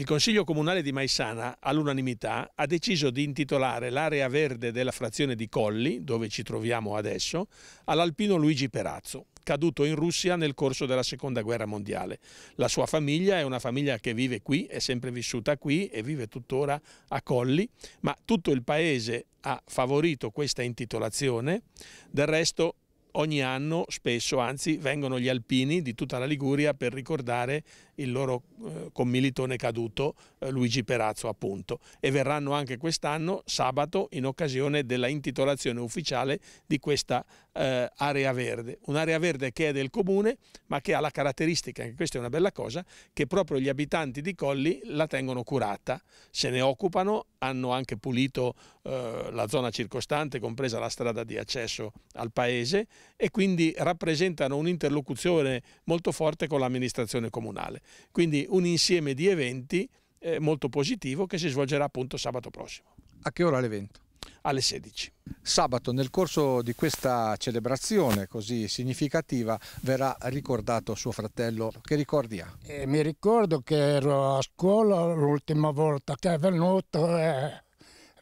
Il Consiglio Comunale di Maisana, all'unanimità, ha deciso di intitolare l'area verde della frazione di Colli, dove ci troviamo adesso, all'alpino Luigi Perazzo, caduto in Russia nel corso della Seconda Guerra Mondiale. La sua famiglia è una famiglia che vive qui, è sempre vissuta qui e vive tuttora a Colli, ma tutto il paese ha favorito questa intitolazione. Del resto ogni anno spesso, anzi vengono gli alpini di tutta la Liguria per ricordare il loro eh, commilitone caduto eh, Luigi Perazzo appunto e verranno anche quest'anno sabato in occasione della intitolazione ufficiale di questa eh, area verde, un'area verde che è del comune ma che ha la caratteristica, anche questa è una bella cosa, che proprio gli abitanti di Colli la tengono curata, se ne occupano hanno anche pulito eh, la zona circostante, compresa la strada di accesso al paese e quindi rappresentano un'interlocuzione molto forte con l'amministrazione comunale. Quindi un insieme di eventi eh, molto positivo che si svolgerà appunto sabato prossimo. A che ora l'evento? alle 16. Sabato nel corso di questa celebrazione così significativa verrà ricordato suo fratello. Che ricordi ha? Eh, mi ricordo che ero a scuola l'ultima volta che è venuto, è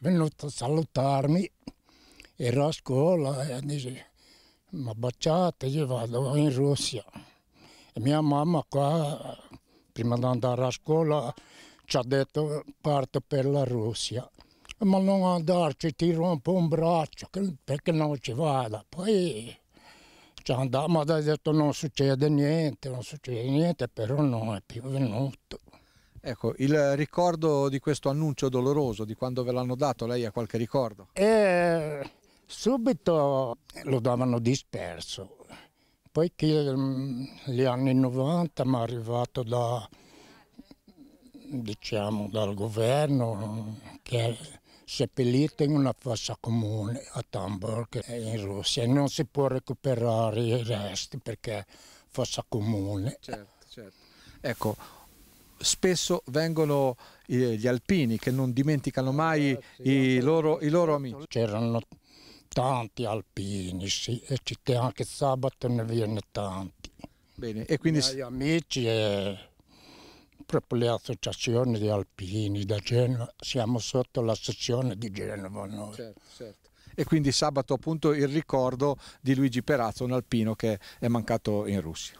venuto a salutarmi, ero a scuola e dice mi ha baciato, io vado in Russia. E mia mamma qua, prima di andare a scuola, ci ha detto parto per la Russia ma non andarci, ti rompo un braccio perché non ci vada. Poi ci andammo, ha detto non succede niente, non succede niente, però non è più venuto. Ecco, il ricordo di questo annuncio doloroso, di quando ve l'hanno dato, lei ha qualche ricordo? E eh, subito lo davano disperso, poi che negli mm, anni 90 mi è arrivato da, diciamo, dal governo che seppellito in una fossa comune a Tamburg eh, in Russia e non si può recuperare i resti perché è fossa comune. Certo, certo. Ecco, spesso vengono eh, gli alpini che non dimenticano mai eh, sì, i, loro, i, loro, amici. C'erano tanti alpini, sì, e c'è anche sabato ne viene tanti. Bene, e quindi... I miei amici... Eh, sempre per le associazioni di alpini da Genova, siamo sotto la sezione di Genova noi. Certo, certo. E quindi sabato appunto il ricordo di Luigi Perazzo, un alpino che è mancato in Russia.